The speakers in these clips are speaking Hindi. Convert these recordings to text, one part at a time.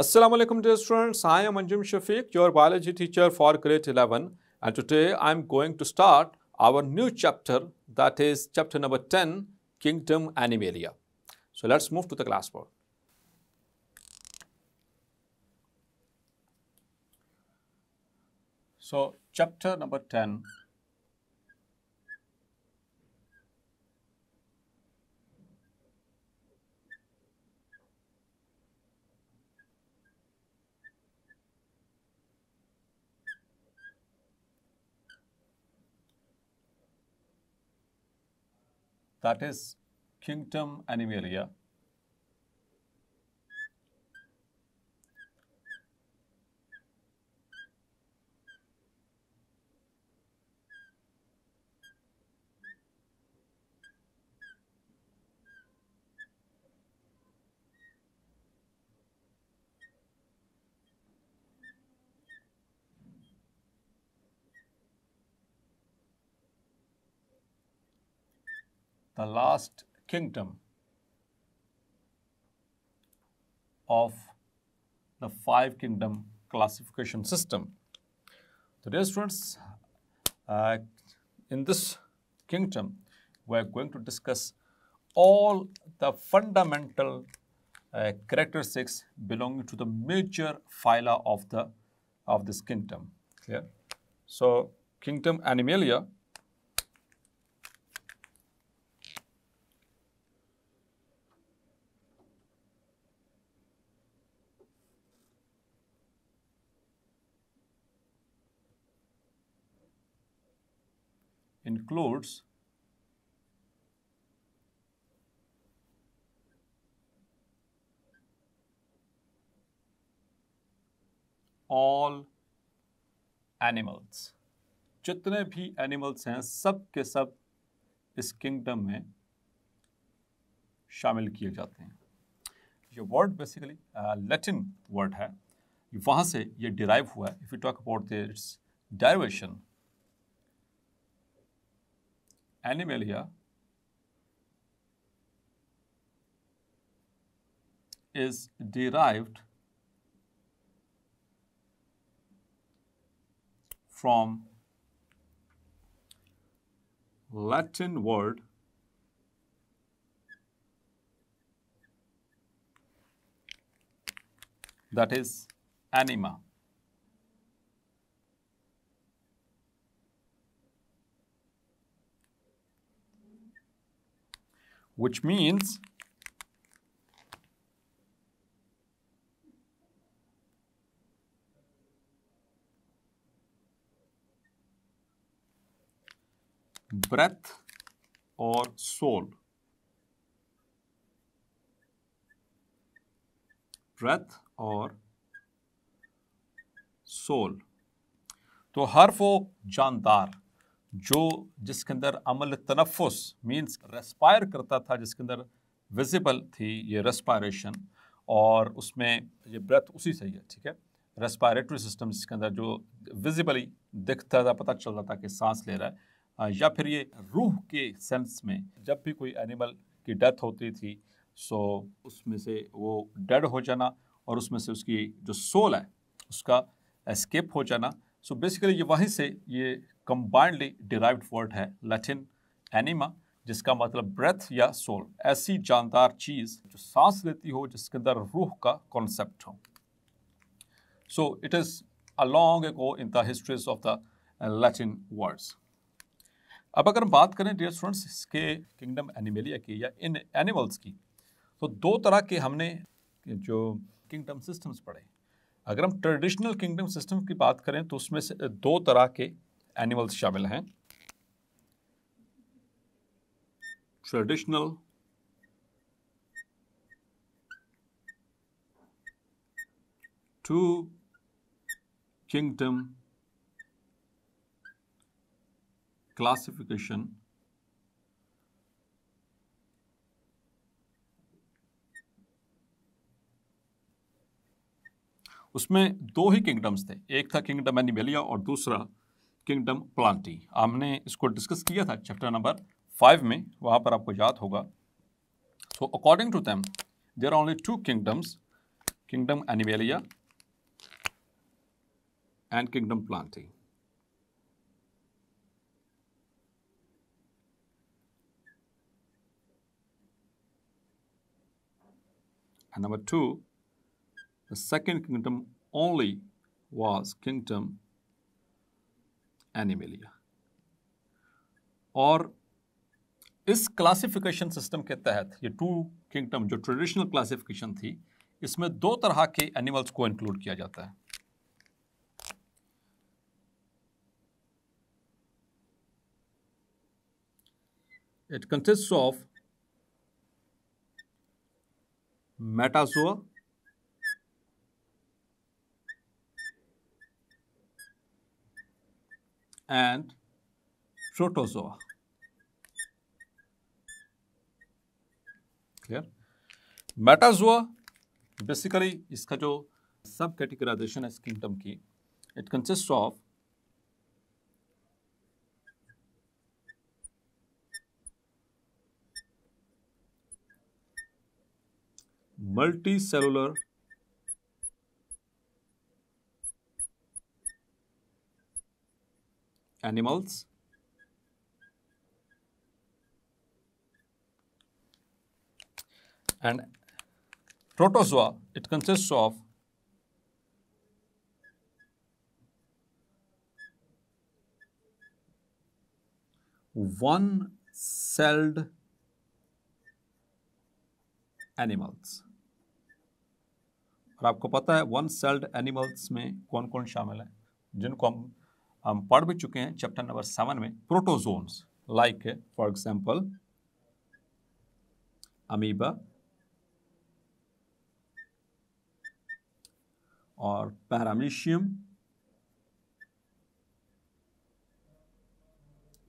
Assalamualaikum dear students, I am Anjum Shafiq, your biology teacher for grade 11 and today I am going to start our new chapter that is chapter number 10, Kingdom Animalia. So let's move to the classboard. So chapter number 10, that is Kingdom Animalia the last kingdom of the five kingdom classification system. So dear students, uh, in this kingdom, we are going to discuss all the fundamental uh, characteristics belonging to the major phyla of the of this kingdom. Clear? So kingdom Animalia includes all animals जितने भी एनिमल्स हैं सब के सब इस किंगडम में शामिल किए जाते हैं ये वर्ड बेसिकली लैटिन वर्ड है वहाँ से ये डिराइव हुआ है if you talk about its derivation animal here is derived from Latin word that is anima. which means breath or soul. Breath or soul. तो हर्फ हो जो जिसके अंदर अमल तनफ़ुस मीन्स रेस्पायर करता था जिसके अंदर विजिबल थी ये रेस्पायरेशन और उसमें ये ब्रेथ उसी से ही है ठीक है रेस्पायरेटरी सिस्टम जिसके अंदर जो विजिबली दिखता था पता चलता था कि सांस ले रहा है या फिर ये रूह के सेंस में जब भी कोई एनिमल की डेथ होती थी सो उसमें से वो डेड हो जाना और उसमें से उसकी जो सोल है उसका एस्केप हो जाना सो बेसिकली ये वहीं से ये कंबाइंडली डिराइव्ड वर्ड है लैटिन एनिमा जिसका मतलब ब्रेथ या सोल ऐसी जानदार चीज़ जो सांस लेती हो जिसके अंदर रूह का कॉन्सेप्ट हो so it is a long in the histories of the Latin words अब अगर बात करें डियर स्टूडेंट्स इसके किंगडम एनिमेलिया की या इन एनिमल्स की तो दो तरह के हमने जो किंगडम सिस्टम्स पढ़े अगर हम ट्रेडिशनल किंगडम सिस्टम की बात करें तो उसमें से दो तरह के एनिमल्स शामिल हैं ट्रेडिशनल टू किंगडम क्लासिफिकेशन उसमें दो ही किंगडम्स थे एक था किंगडम एनिबेलिया और दूसरा किंगडम प्लांटी हमने इसको डिस्कस किया था चैप्टर नंबर फाइव में वहाँ पर आपको याद होगा so according to them there only only two kingdoms kingdom animalia and kingdom plantae And number two, The second kingdom only was kingdom animalia और इस क्लासिफिकेशन सिस्टम के तहत ये टू किंगडम जो ट्रेडिशनल क्लासिफिकेशन थी इसमें दो तरह के एनिमल्स को इंक्लूड किया जाता है it consist of metazoa and protozoa. Clear? Metazoa basically is जो subcategorization as kingdom key. It consists of multicellular animals and protozoa it consists of one celled animals और आपको पता है वन सेल्ड एनिमल्स में कौन कौन शामिल है जिनको हम हम पढ़ भी चुके हैं चैप्टर नंबर सेवन में protozoans like for example amoeba और पैरामिशियम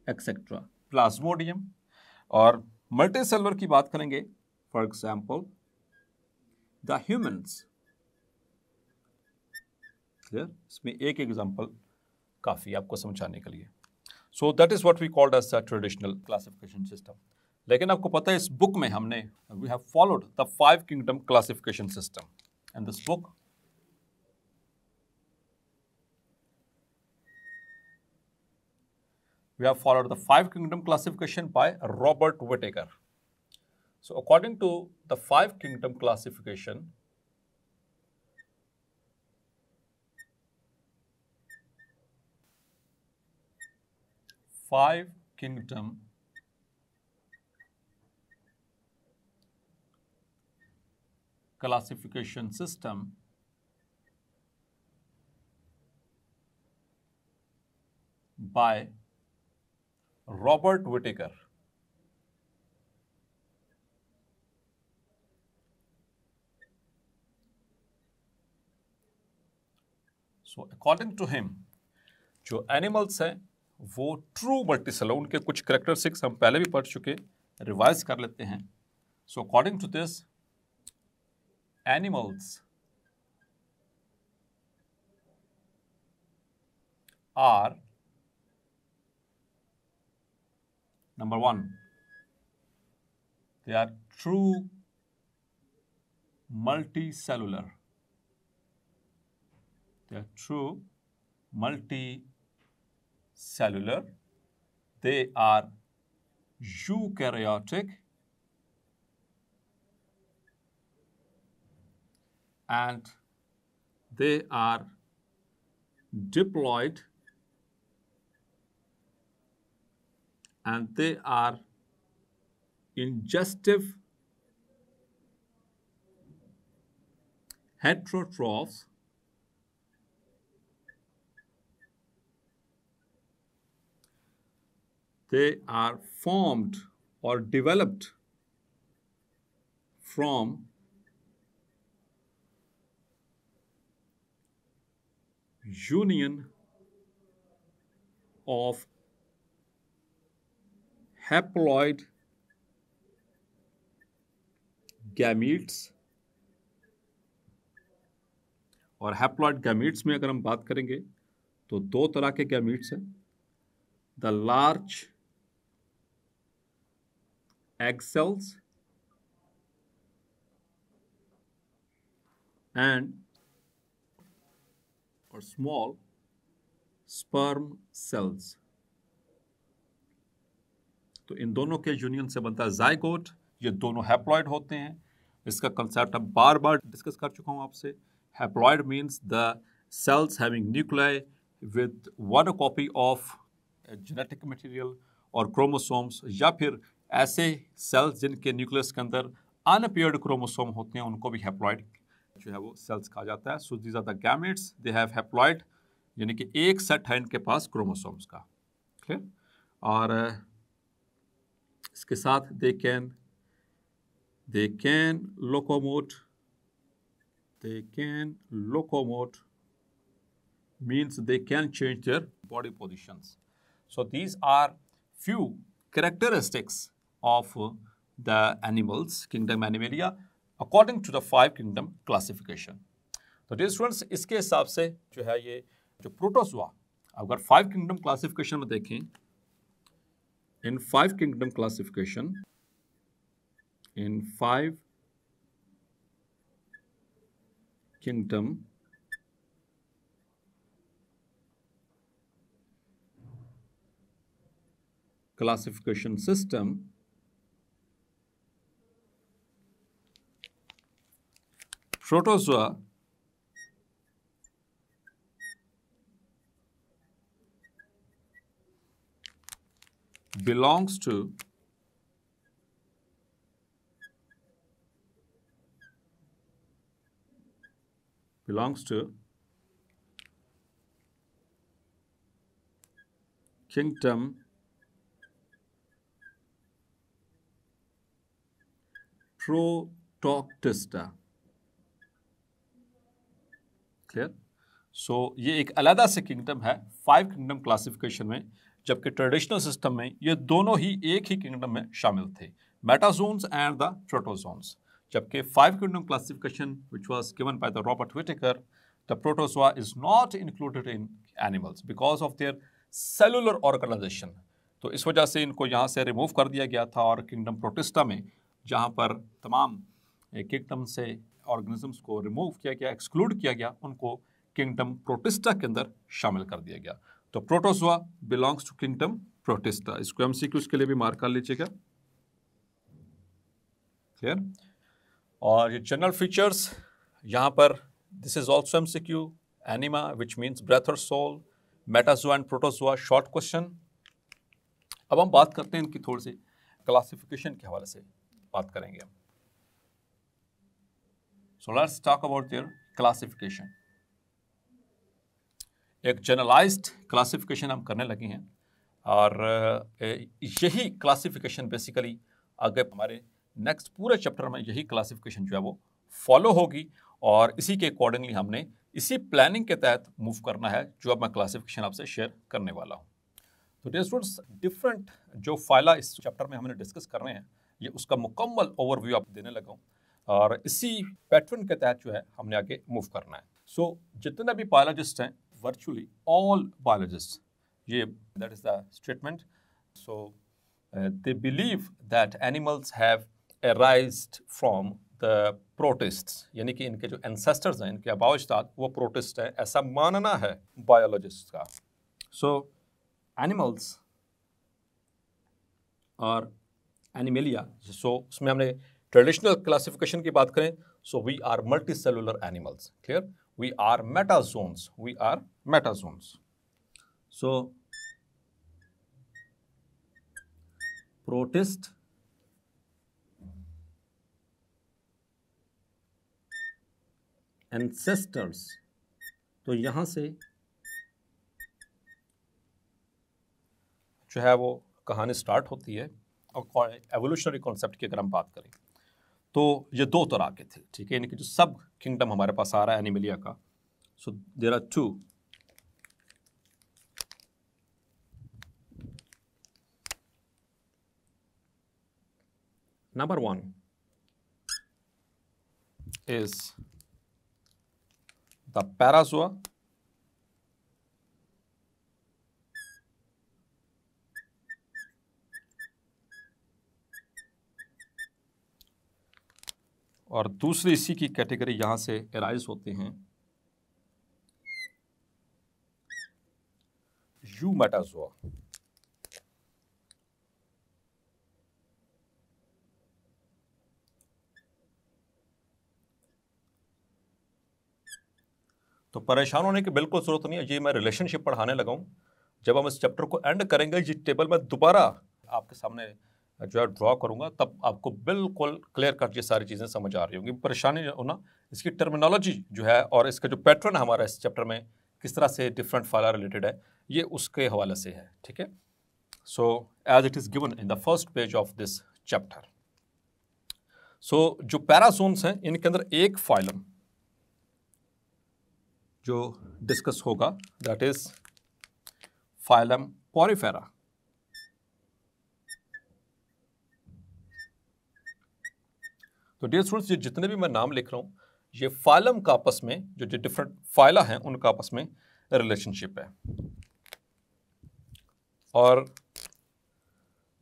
एक्सेट्रा प्लाज्मोडियम और मल्टी सेलर की बात करेंगे for example the humans clear इसमें एक एग्जाम्पल काफ़ी आपको समझाने के लिए so that is what we called as the traditional classification system लेकिन आपको पता है इस बुक में हमने we have followed the five kingdom classification system and this book we have followed the five kingdom classification by Robert Whittaker. So according to the five kingdom classification, five kingdom classification system by Robert Whitaker. So according to him, जो एनिमल्स हैं वो ट्रू मल्टी सेल उनके कुछ करेक्टरिस्टिक्स हम पहले भी पढ़ चुके रिवाइज कर लेते हैं so according to this animals are one they are true multi cellular they are true multi cellular, they are eukaryotic and they are diploid and they are ingestive heterotrophs they are formed or developed from union of haploid gametes और हैप्लॉइड गैमिट्स में अगर हम बात करेंगे तो दो तरह के गैमिट्स हैं the large egg cells and or small sperm cells. तो इन दोनों के यूनियन से बनता है जाइगोट ये दोनों हैप्लॉयड होते हैं इसका कंसेप्ट अब बार बार डिस्कस कर चुका हूं आपसे haploid means the cells having nuclei with one copy of genetic material और क्रोमोसोम्स या फिर ऐसे सेल्स जिनके न्यूक्लियस के अंदर अनपेयर्ड क्रोमोसोम होते हैं उनको भी हैप्लॉइड जो है वो सेल्स कहा जाता है so these are the gametes they have haploid यानी कि एक सेट है इनके पास क्रोमोसोम्स का क्लियर और इसके साथ they can they can locomote they can locomote means they can change their body positions so these are few characteristics of uh, the animals, kingdom Animalia, according to the five kingdom classification. So, dear is, iske hisab se jo hai ye jo protozoa, agar five kingdom classification mein dekhein, in five kingdom classification, in five kingdom classification system, protozoa belongs to belongs to kingdom Protoctista. Clear so ये एक अलहदा से किंगडम है फाइव किंगडम क्लासिफिकेशन में जबकि ट्रेडिशनल सिस्टम में ये दोनों ही एक ही किंगडम में शामिल थे मेटाजोन्स एंड द प्रोटोजोन्स जबकि five kingdom classification which was given by the Robert Whittaker the protozoa is not included in animals because of their cellular organization तो इस वजह से इनको यहाँ से रिमूव कर दिया गया था और किंगडम प्रोटिस्टा में जहाँ पर तमाम किंगडम से ऑर्गेनिजम्स को रिमूव किया गया एक्सक्लूड किया गया उनको किंगडम प्रोटिस्टा के अंदर शामिल कर दिया गया तो protozoa belongs to kingdom protista इसको एम सी के लिए भी मार्क कर लीजिएगा क्लियर और ये जनरल फीचर्स यहाँ पर this is also M C Q anima which means breath और soul metazoa and protozoa short question अब हम बात करते हैं इनकी थोड़ी सी क्लासिफिकेशन के हवाले से बात करेंगे हम So let's talk about their classification. एक जनरलाइज्ड क्लासिफिकेशन हम करने लगे हैं और यही क्लासिफिकेशन बेसिकली आगे हमारे नेक्स्ट पूरे चैप्टर में यही क्लासिफिकेशन जो है वो फॉलो होगी और इसी के अकॉर्डिंगली हमने इसी प्लानिंग के तहत मूव करना है जो अब मैं क्लासिफिकेशन आपसे शेयर करने वाला हूँ तो डे स्टूडेंट्स डिफरेंट जो फाइला इस चैप्टर में हमने डिस्कस कर रहे हैं ये उसका मुकम्मल ओवरव्यू आप देने लगा हूँ और इसी पैटर्न के तहत जो है हमने आगे मूव करना है सो so, जितने भी बायोलॉजिस्ट हैं वर्चुअली ऑल बायोलॉजिस्ट ये that is the statement so they believe that animals have arised from the protist यानी कि इनके जो एंसेस्टर्स हैं इनके आबाव अजदाद वो प्रोटिस्ट हैं ऐसा मानना है बायोलॉजिस्ट का सो एनिमल्स और एनिमेलिया सो उसमें हमने ट्रेडिशनल क्लासिफिकेशन की बात करें so we are multi cellular animals clear we are metazoans we are metazoans so protist ancestors तो यहां से जो है वो कहानी स्टार्ट होती है और एवोल्यूशनरी कॉन्सेप्ट की अगर हम बात करें तो ये दो तरह के थे ठीक है यानी कि जो सब किंगडम हमारे पास आ रहा है एनिमिलिया का so there are two number one is the parazoa और दूसरी इसी की कैटेगरी यहां से एराइज होते हैं यू मेटाजोआ तो परेशान होने की बिल्कुल ज़रूरत नहीं है ये मैं रिलेशनशिप पढ़ाने लगा जब हम इस चैप्टर को एंड करेंगे ये टेबल मैं दोबारा आपके सामने जो है ड्रॉ करूँगा तब आपको बिल्कुल क्लियर कट ये सारी चीज़ें समझ आ रही होंगी परेशानी होना इसकी टर्मिनोलॉजी जो है और इसका जो पैटर्न हमारा इस चैप्टर में किस तरह से डिफरेंट फाइला रिलेटेड है ये उसके हवाले से है ठीक है so as it is given in the first page of this chapter so जो पैरासोन्स हैं इनके अंदर एक फाइलम जो डिस्कस होगा दैट इज़ फाइलम पॉरीफेरा तो डियर स्टूडेंट्स ये जितने भी मैं नाम लिख रहा हूँ ये फाइलम का आपस में जो जो डिफरेंट फाइला हैं उनका आपस में रिलेशनशिप है और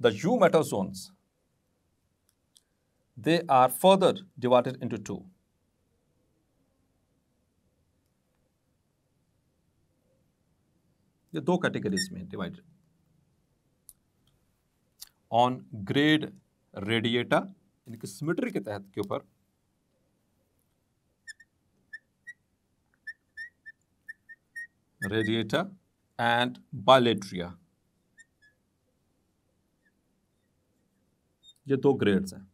the eumetazoans they are further divided into two ये दो कैटेगरीज में डिवाइडेड ऑन ग्रेड रेडिएटा यानी कि सिमेट्री के तहत के ऊपर रेडिएटर एंड bilateria ये दो ग्रेड्स हैं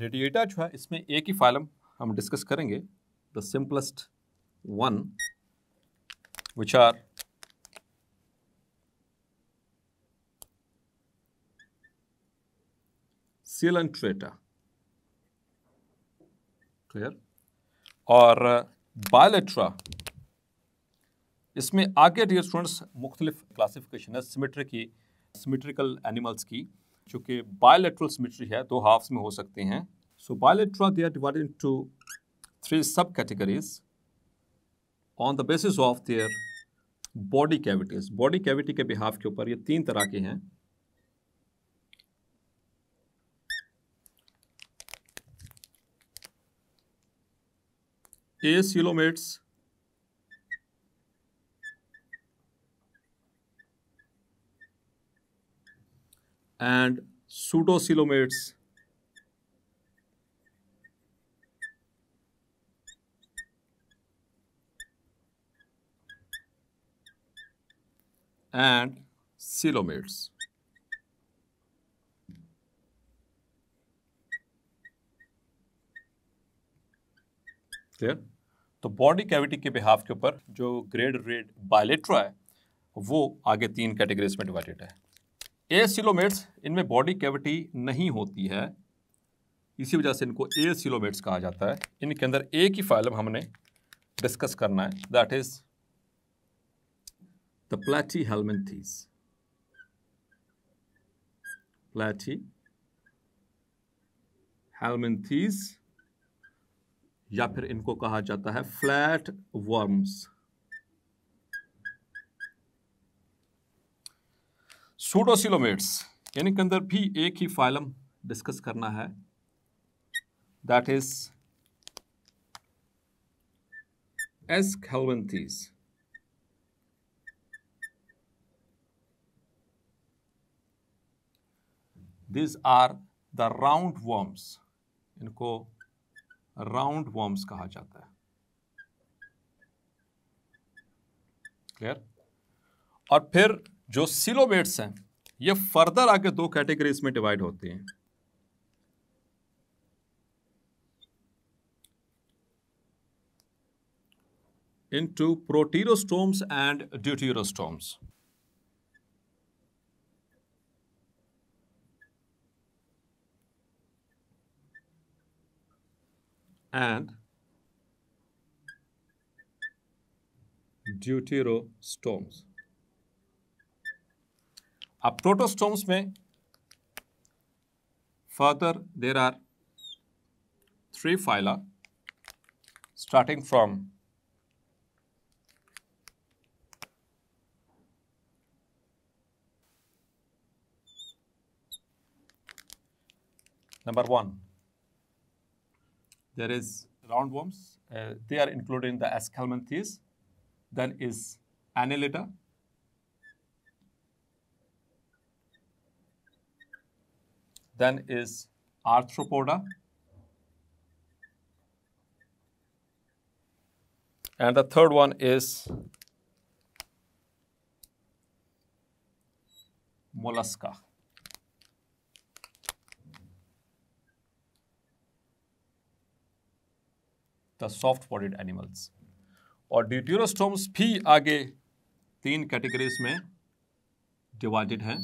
रेडिएटा जो है इसमें एक ही फाइलम हम डिस्कस करेंगे the simplest one which are coelenterata clear और बायोलेट्रा uh, इसमें आगे डियर स्टूडेंट्स मुख्तलिफ क्लासिफिकेशन है सिमेट्री की सिमेट्रिकल एनिमल्स की जो कि बायोलेट्रल सिमेट्री है दो हाफ्स में हो सकते हैं so bilateria they are divided into three sub categories on the basis of their body cavities body cavity के बिहाफ के ऊपर ये तीन तरह के हैं acylomates and pseudocylomates and coelomates. Their तो बॉडी कैविटी के बिहाफ के ऊपर जो ग्रेड रेड बायोलेट्रा है वो आगे तीन कैटेगरीज में डिवाइडेड है ए सिलोमेट्स इनमें बॉडी कैविटी नहीं होती है इसी वजह से इनको ए सिलोमेट्स कहा जाता है इनके अंदर एक ही फाइलम हमने डिस्कस करना है that is the platyhelminthes platyhelminthes या फिर इनको कहा जाता है फ्लैट वर्म्स सूडोसिलोमेट्स यानी के अंदर भी एक ही फाइलम डिस्कस करना है that is as helminths these are the round worms इनको राउंड वॉर्म्स कहा जाता है क्लियर और फिर जो सिलोबेट्स हैं ये फर्दर आके दो कैटेगरीज में डिवाइड होती हैं two protostomes and deuterostomes and deuterostomes अब प्रोटोस्टोम्स में further there are three phyla starting from number 1 there is roundworms. Uh, they are included in the Ascalmanthes. Then is Annelida. Then is Arthropoda. And the third one is mollusca. The soft bodied animals और ड्यूट्यूरोस्टोम्स भी आगे तीन कैटेगरीज में डिवाइडेड हैं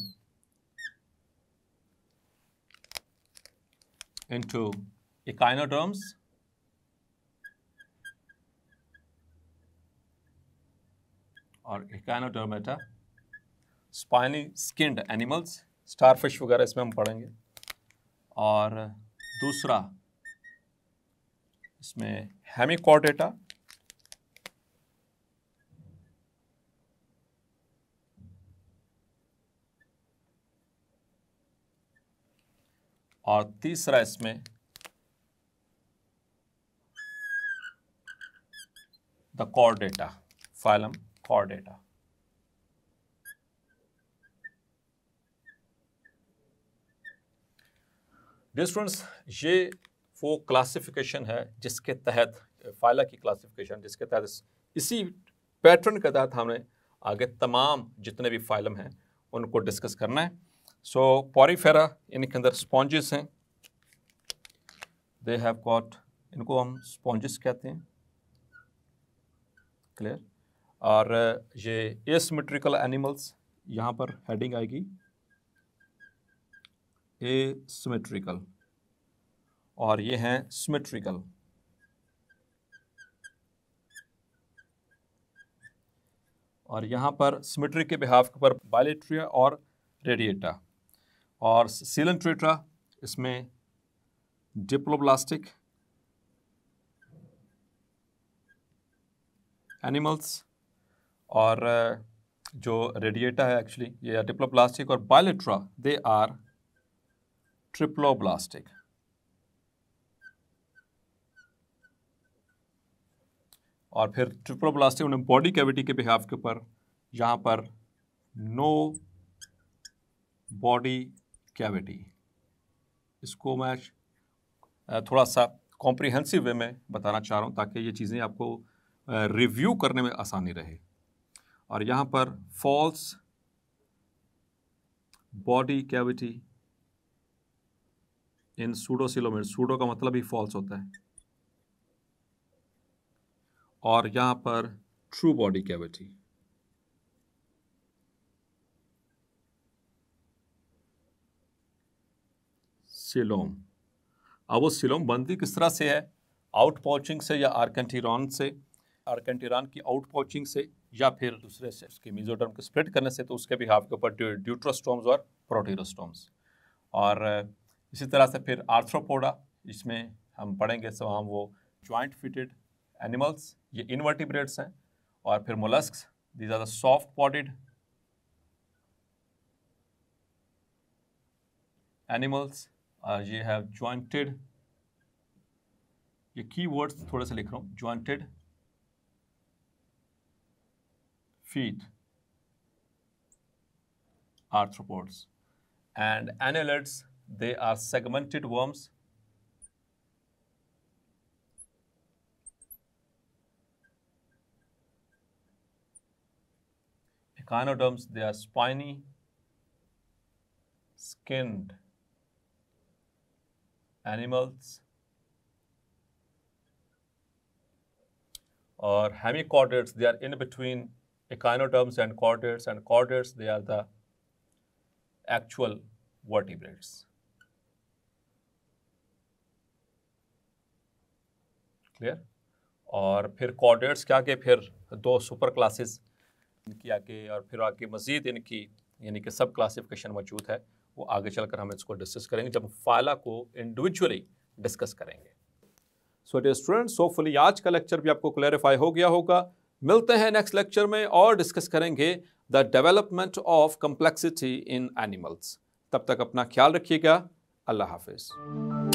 इनटू इकाइनोडर्म्स और echinodermata spiny skinned animals starfish वगैरह इसमें हम पढ़ेंगे और दूसरा इसमें डेटा और तीसरा इसमें द कॉर्डेटा फाइलम कॉर्डेटा डेटा स्टूडेंट्स ये वो क्लासिफिकेशन है जिसके तहत फाइला की क्लासिफिकेशन जिसके तहत इसी पैटर्न के तहत हमने आगे तमाम जितने भी फाइलम हैं उनको डिस्कस करना है सो पॉरीफेरा इनके अंदर स्पॉन्जेस हैं दे हैव गॉट इनको हम स्पॉन्जेस कहते हैं क्लियर और ये एसमेट्रिकल एनिमल्स यहाँ पर हेडिंग आएगी एसमेट्रिकल और ये हैं सिमेट्रिकल और यहाँ पर सिमेट्री के बिहाफ पर बायलेट्रिया और रेडिएटा और सीलेंट्रेटा इसमें डिप्लोब्लास्टिक एनिमल्स और जो रेडिएटा है एक्चुअली ये डिप्लोब्लास्टिक और बायोलेट्रा दे आर ट्रिप्लोब्लास्टिक और फिर ट्रिपलो ब्लास्टिक उन्होंने बॉडी कैविटी के बिहाफ के ऊपर यहाँ पर नो बॉडी कैविटी इसको मैं थोड़ा सा कॉम्प्रिहेंसिव वे में बताना चाह रहा हूँ ताकि ये चीज़ें आपको रिव्यू करने में आसानी रहे और यहाँ पर false body cavity in pseudocoelomate pseudo का मतलब ही फॉल्स होता है और यहाँ पर ट्रू बॉडी कैविटी सिलोम अब वो सिलोम बनती किस तरह से है आउट पॉचिंग से या आर्कनटीरान से आर्कनटीरान की आउट पॉचिंग से या फिर दूसरे से उसके मीजोडर्म को स्प्लिट करने से तो उसके भी हाफ के ऊपर ड्यूट्रोस्टोम्स और प्रोटीरोस्टोम्स और इसी तरह से फिर आर्थ्रोपोडा इसमें हम पढ़ेंगे सब हम वो ज्वाइंट फिटेड एनिमल्स ये इनवर्टिब्रेट्स हैं और फिर mollusc these are the soft bodied animals और ये हैव ज्वाइंटेड ये की वर्ड्स थोड़े से लिख रहा हूं jointed feet arthropods and annelids they are segmented worms Echinoderms, they are spiny, skinned animals. Or hemichordates, they are in between echinoderms and chordates, and chordates, they are the actual vertebrates. Clear? और फिर कॉर्डेट्स क्या के फिर दो सुपर क्लासेस इनकी आके और फिर आके मज़ीद इनकी यानी कि सब क्लासिफिकेशन मौजूद है वो आगे चल कर हम इसको डिस्कस करेंगे जब फाला को इंडिविजुअली डिस्कस करेंगे सो डे स्टूडेंट्स होपफुली आज का लेक्चर भी आपको क्लैरिफाई हो गया होगा मिलते हैं नेक्स्ट लेक्चर में और डिस्कस करेंगे the development of complexity in animals तब तक अपना ख्याल रखिएगा अल्लाह हाफिज़